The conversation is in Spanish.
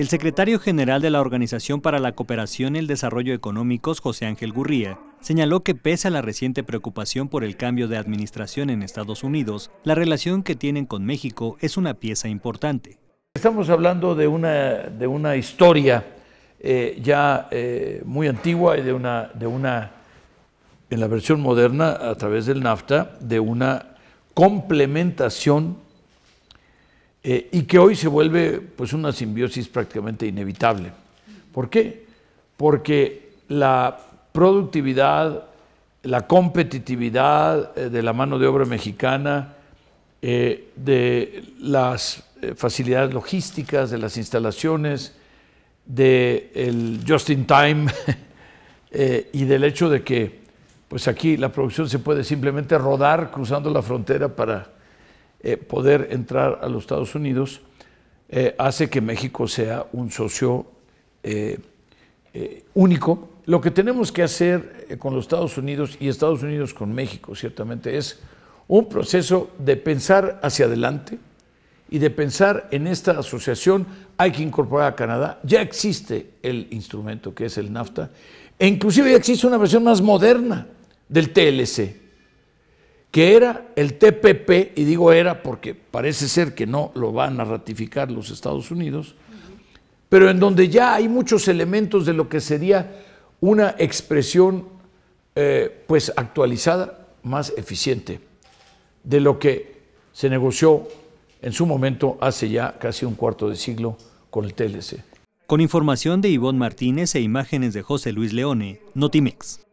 El secretario general de la Organización para la Cooperación y el Desarrollo Económicos, José Ángel Gurría, señaló que pese a la reciente preocupación por el cambio de administración en Estados Unidos, la relación que tienen con México es una pieza importante. Estamos hablando de una, de una historia eh, ya eh, muy antigua y de una, de una, en la versión moderna, a través del NAFTA, de una complementación eh, y que hoy se vuelve pues una simbiosis prácticamente inevitable. ¿Por qué? Porque la productividad, la competitividad eh, de la mano de obra mexicana, eh, de las facilidades logísticas, de las instalaciones, del just in time y del hecho de que pues aquí la producción se puede simplemente rodar cruzando la frontera para eh, poder entrar a los Estados Unidos eh, hace que México sea un socio eh, único. Lo que tenemos que hacer con los Estados Unidos y Estados Unidos con México, ciertamente, es un proceso de pensar hacia adelante y de pensar en esta asociación. Hay que incorporar a Canadá. Ya existe el instrumento que es el NAFTA. E inclusive ya existe una versión más moderna del TLC que era el TPP, y digo era porque parece ser que no lo van a ratificar los Estados Unidos, pero en donde ya hay muchos elementos de lo que sería una expresión eh, pues actualizada, más eficiente, de lo que se negoció en su momento hace ya casi un cuarto de siglo con el TLC. Con información de Ivonne Martínez e imágenes de José Luis Leone, Notimex.